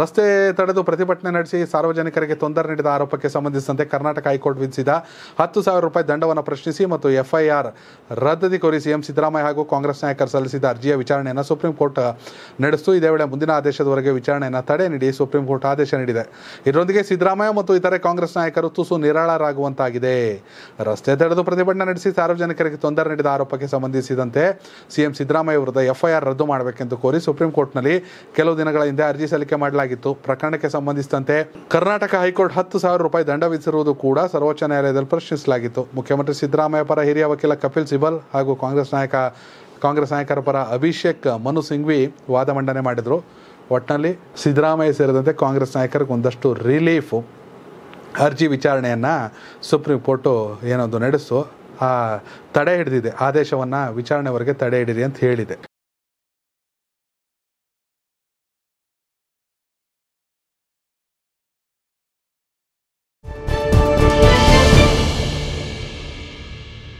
ರಸ್ತೆ ತಡೆದು ಪ್ರತಿಭಟನೆ ನಡೆಸಿ ಸಾರ್ವಜನಿಕರಿಗೆ ತೊಂದರೆ ನೀಡಿದ ಆರೋಪಕ್ಕೆ ಸಂಬಂಧಿಸಿದಂತೆ ಕರ್ನಾಟಕ ಹೈಕೋರ್ಟ್ ವಿಧಿಸಿದ ಹತ್ತು ಸಾವಿರ ರೂಪಾಯಿ ದಂಡವನ್ನು ಪ್ರಶ್ನಿಸಿ ಮತ್ತು ಎಫ್ಐಆರ್ ರದ್ದತಿ ಕೋರಿ ಸಿಎಂ ಸಿದ್ದರಾಮಯ್ಯ ಹಾಗೂ ಕಾಂಗ್ರೆಸ್ ನಾಯಕರು ಸಲ್ಲಿಸಿದ ಅರ್ಜಿಯ ವಿಚಾರಣೆಯನ್ನು ಸುಪ್ರೀಂ ಕೋರ್ಟ್ ನಡೆಸಿತು ಇದೇ ವೇಳೆ ಮುಂದಿನ ಆದೇಶದವರೆಗೆ ವಿಚಾರಣೆಯನ್ನು ತಡೆ ನೀಡಿ ಸುಪ್ರೀಂ ಕೋರ್ಟ್ ಆದೇಶ ನೀಡಿದೆ ಇದರೊಂದಿಗೆ ಸಿದ್ದರಾಮಯ್ಯ ಮತ್ತು ಇತರೆ ಕಾಂಗ್ರೆಸ್ ನಾಯಕರು ತುಸು ನಿರಾಳರಾಗುವಂತಾಗಿದೆ ರಸ್ತೆ ತಡೆದು ಪ್ರತಿಭಟನೆ ನಡೆಸಿ ಸಾರ್ವಜನಿಕರಿಗೆ ತೊಂದರೆ ನೀಡಿದ ಆರೋಪಕ್ಕೆ ಸಂಬಂಧಿಸಿದಂತೆ ಸಿಎಂ ಸಿದ್ದರಾಮಯ್ಯ ವಿರುದ್ಧ ಎಫ್ಐಆರ್ ರದ್ದು ಮಾಡಬೇಕೆಂದು ಕೋರಿ ಸುಪ್ರೀಂ ಕೋರ್ಟ್ನಲ್ಲಿ ಕೆಲವು ದಿನಗಳ ಹಿಂದೆ ಅರ್ಜಿ ಸಲ್ಲಿಕೆ ಮಾಡಲಾಗಿತ್ತು ಪ್ರಕರಣಕ್ಕೆ ಸಂಬಂಧಿಸಿದಂತೆ ಕರ್ನಾಟಕ ಹೈಕೋರ್ಟ್ ಹತ್ತು ಸಾವಿರ ರೂಪಾಯಿ ದಂಡ ವಿಧಿಸಿರುವುದು ಕೂಡ ಸರ್ವೋಚ್ಚ ನ್ಯಾಯಾಲಯದಲ್ಲಿ ಪ್ರಶ್ನಿಸಲಾಗಿತ್ತು ಮುಖ್ಯಮಂತ್ರಿ ಸಿದ್ದರಾಮಯ್ಯ ಪರ ಹಿರಿಯ ವಕೀಲ ಕಪಿಲ್ ಸಿಬಲ್ ಹಾಗೂ ಕಾಂಗ್ರೆಸ್ ನಾಯಕ ಕಾಂಗ್ರೆಸ್ ನಾಯಕರ ಪರ ಅಭಿಷೇಕ್ ಮನು ಸಿಂಘ್ವಿ ವಾದ ಮಂಡನೆ ಮಾಡಿದರು ಒಟ್ಟಿನಲ್ಲಿ ಸಿದ್ದರಾಮಯ್ಯ ಸೇರಿದಂತೆ ಕಾಂಗ್ರೆಸ್ ನಾಯಕರಿಗೆ ಒಂದಷ್ಟು ರಿಲೀಫು ಅರ್ಜಿ ವಿಚಾರಣೆಯನ್ನು ಸುಪ್ರೀಂ ಕೋರ್ಟು ಏನೊಂದು ನಡೆಸು ತಡೆ ಹಿಡಿದಿದೆ ಆದೇಶವನ್ನು ವಿಚಾರಣೆವರೆಗೆ ತಡೆ ಹಿಡಿರಿ ಅಂತ ಹೇಳಿದೆ